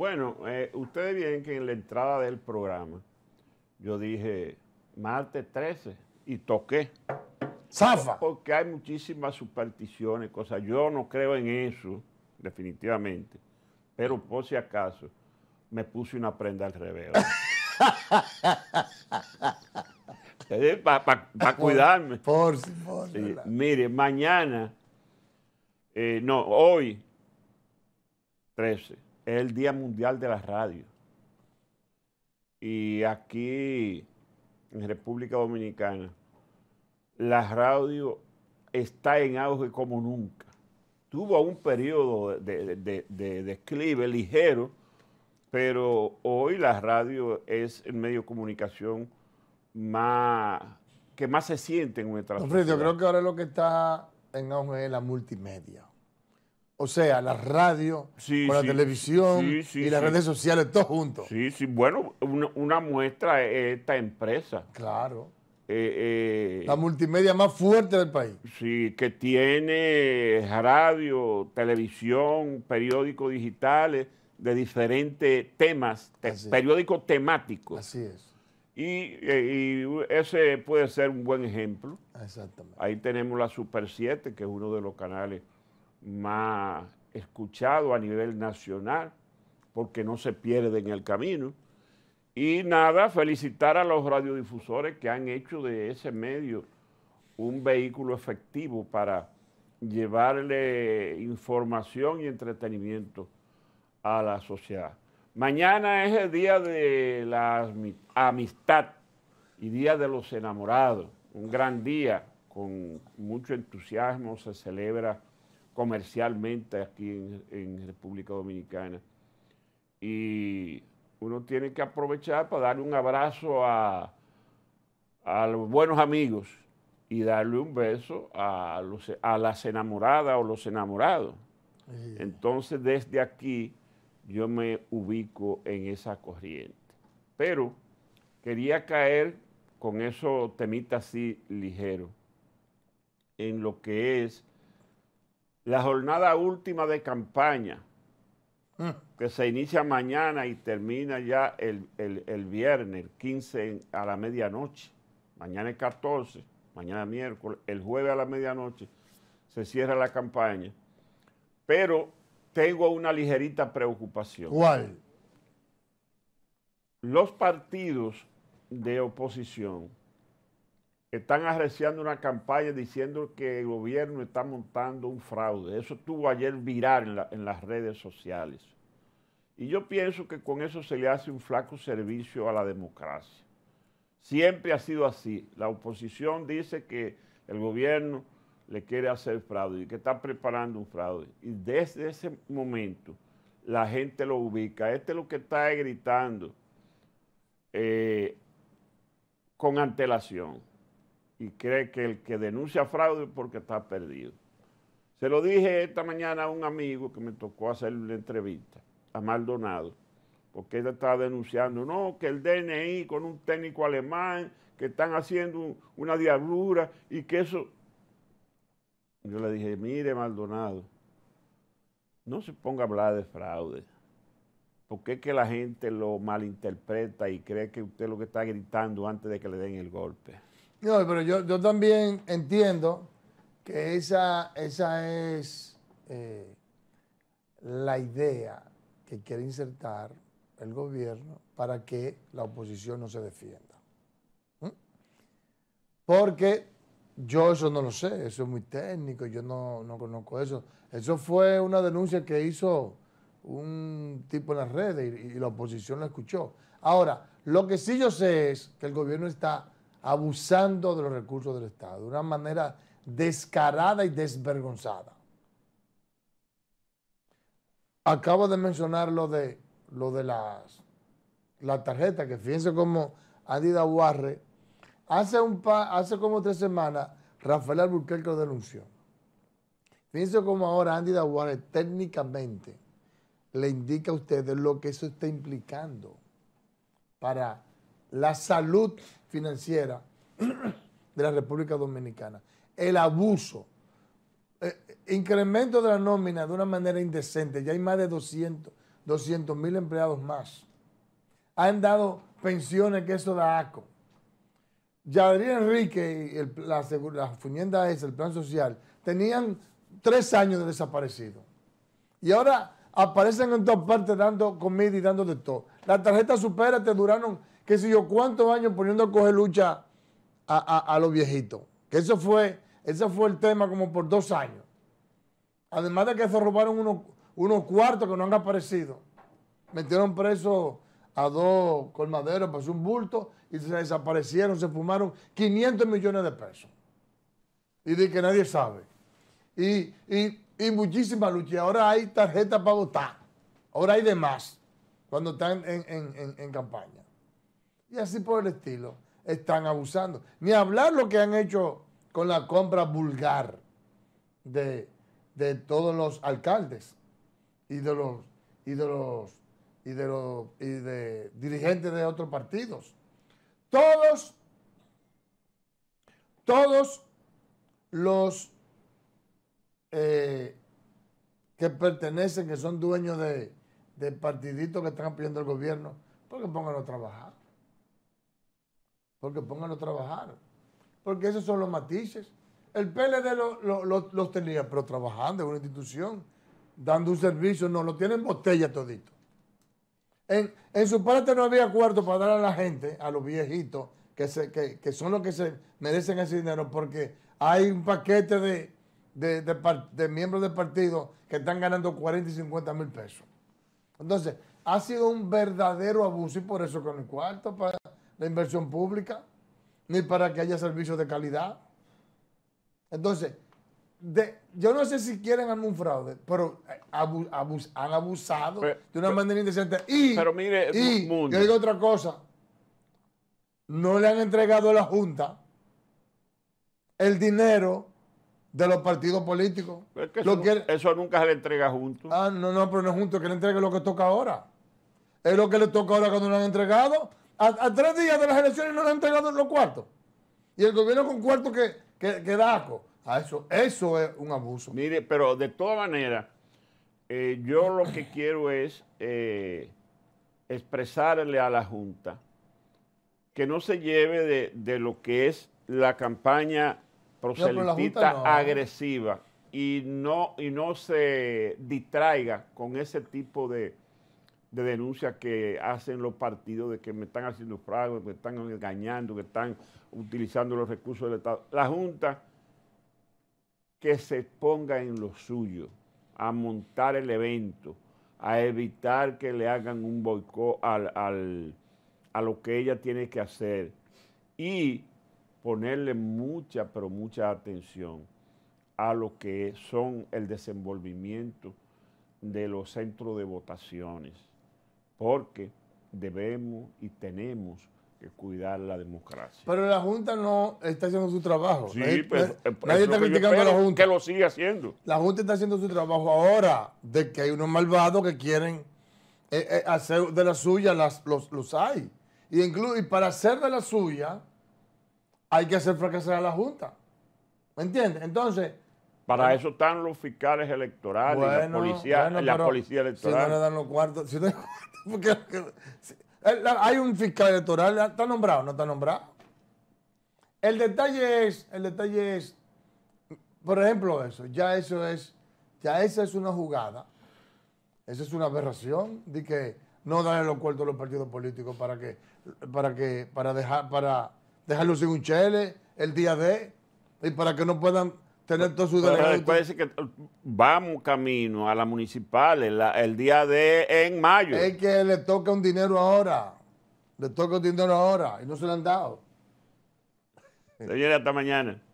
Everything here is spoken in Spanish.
Bueno, eh, ustedes vieron que en la entrada del programa yo dije martes 13 y toqué. ¡Zafa! Porque hay muchísimas supersticiones, cosas. Yo no creo en eso, definitivamente. Pero por si acaso, me puse una prenda al revés. Para cuidarme. Por, si. Mire, mañana, eh, no, hoy, 13 es el Día Mundial de la Radio. Y aquí, en República Dominicana, la radio está en auge como nunca. Tuvo un periodo de, de, declive ligero, pero hoy la radio es el medio de comunicación más, que más se siente en nuestra Don yo creo que ahora lo que está en auge es la multimedia. O sea, la radio, la televisión y las redes sociales, todos juntos. Sí, sí. Bueno, una, muestra es esta empresa. Claro. Eh, eh, la multimedia más fuerte del país. Sí, que tiene radio, televisión, periódicos digitales de diferentes temas, periódicos temáticos. Así es. Y, eh, y, ese puede ser un buen ejemplo. Exactamente. Ahí tenemos la Super 7, que es uno de los canales más escuchado a nivel nacional, porque no se pierde en el camino. Y nada, felicitar a los radiodifusores que han hecho de ese medio un vehículo efectivo para llevarle información y entretenimiento a la sociedad. Mañana es el día de la amistad y día de los enamorados, un gran día, con mucho entusiasmo se celebra comercialmente aquí en, República Dominicana. Y uno tiene que aprovechar para darle un abrazo a, los buenos amigos y darle un beso a, a las enamoradas o los enamorados. Entonces, desde aquí yo me ubico en esa corriente. Pero quería caer con eso temita así ligero en lo que es la jornada última de campaña, mm. que se inicia mañana y termina ya el, viernes, 15 a la medianoche. Mañana es 14, mañana miércoles, el jueves a la medianoche se cierra la campaña. Pero tengo una ligerita preocupación. ¿Cuál? Los partidos de oposición están arreciando una campaña diciendo que el gobierno está montando un fraude. Eso tuvo ayer viral en, las redes sociales. Y yo pienso que con eso se le hace un flaco servicio a la democracia. Siempre ha sido así. La oposición dice que el gobierno le quiere hacer fraude y que está preparando un fraude. Y desde ese momento la gente lo ubica. Este es lo que está gritando eh, con antelación y cree que el que denuncia fraude es porque está perdido. Se lo dije esta mañana a un amigo que me tocó hacer una entrevista, a Maldonado, porque él estaba denunciando, no, que el DNI con un técnico alemán, que están haciendo una diablura y que eso... Yo le dije, mire Maldonado, no se ponga a hablar de fraude, porque es que la gente lo malinterpreta y cree que usted lo que está gritando antes de que le den el golpe. No, pero yo, también entiendo que esa, esa es eh, la idea que quiere insertar el gobierno para que la oposición no se defienda. ¿Mm? Porque yo eso no lo sé, eso es muy técnico, yo no, conozco eso. Eso fue una denuncia que hizo un tipo en las redes y, y la oposición la escuchó. Ahora, lo que sí yo sé es que el gobierno está abusando de los recursos del Estado, de una manera descarada y desvergonzada. Acabo de mencionar lo de, lo de las, la tarjeta, que fíjense como Andy Warre, hace, hace como tres semanas Rafael Albuquerque lo denunció. Fíjense cómo ahora Andy Daguarre técnicamente le indica a ustedes lo que eso está implicando para la salud financiera de la República Dominicana, el abuso, eh, incremento de la nómina de una manera indecente, ya hay más de 200 mil empleados más. Han dado pensiones que eso da asco. Yadriel Enrique y la, la Funienda es el Plan Social, tenían tres años de desaparecido. Y ahora aparecen en todas partes dando comida y dando de todo. La tarjeta supera te duraron qué sé yo, cuántos años poniendo a coger lucha a, los viejitos. Que eso fue, ese fue el tema como por dos años. Además de que se robaron unos, unos cuartos que no han aparecido. Metieron presos a dos colmaderos, pasó un bulto y se desaparecieron, se fumaron 500 millones de pesos. Y de que nadie sabe. Y, y, y Ahora hay tarjetas para votar. Ahora hay demás cuando están en campaña y así por el estilo. Están abusando. Ni hablar lo que han hecho con la compra vulgar de, todos los alcaldes y de los y de los y de de dirigentes de otros partidos. Todos todos los eh, que pertenecen, que son dueños de, de partiditos que están pidiendo el gobierno, porque pónganlo a trabajar. Porque pónganlo a trabajar. Porque esos son los matices. El PLD los tenía, pero trabajando en una institución, dando un servicio, no, lo tienen botella todito. En, su parte no había cuarto para dar a la gente, a los viejitos, que, se, que, son los que se merecen ese dinero, porque hay un paquete de, de, de, de miembros del partido que están ganando 40 y 50 mil pesos. Entonces, ha sido un verdadero abuso y por eso con el cuarto para la inversión pública, ni para que haya servicios de calidad. Entonces, yo no sé si quieren algún fraude, pero eh, han abusado de una manera indecente. Y, pero mire, yo digo otra cosa, no le han entregado a la Junta el dinero de los partidos políticos. eso, nunca se le entrega junto. Ah, no, no, pero no es junto, que le entregue lo que toca ahora. Es lo que le toca ahora cuando lo han entregado. A, tres días de las elecciones no le han entregado los cuartos. Y el gobierno con cuartos que, que, da asco. A ah, eso, eso es un abuso. Mire, pero de todas maneras, eh, yo lo que quiero es eh, expresarle a la Junta que no se lleve de, lo que es la campaña proselitista ¿eh? agresiva y no, y no se distraiga con ese tipo de, de denuncias que hacen los partidos de que me están haciendo fraude, que están engañando, que están utilizando los recursos del Estado. La Junta que se ponga en lo suyo, a montar el evento, a evitar que le hagan un boicot a lo que ella tiene que hacer y ponerle mucha, pero mucha atención a lo que son el desenvolvimiento de los centros de votaciones porque debemos y tenemos que cuidar la democracia. Pero la Junta no está haciendo su trabajo. Sí, pero... nadie está criticando la Junta. Que lo sigue haciendo. La Junta está haciendo su trabajo ahora, de que hay unos malvados que quieren eh, eh, hacer de la suya, las, los, hay. Y, y para hacer de la suya, hay que hacer fracasar a la Junta. ¿Me entiendes? Entonces, para eso están los fiscales electorales, y la policía, la policía electoral. Si no dan los cuartos, si eh, hay un fiscal electoral, está nombrado, no está nombrado. El detalle es, el detalle es, por ejemplo, eso, ya eso es, ya esa es una jugada, esa es una aberración de que no dan los cuartos a los partidos políticos para que, para que, para dejar, para dejarlos sin un chele el día de, y para que no puedan Tener que eh, vamos camino a la municipal el día de en mayo. Es que le toca un dinero ahora. Le toca un dinero ahora y no se lo han dado. Señores, hasta mañana.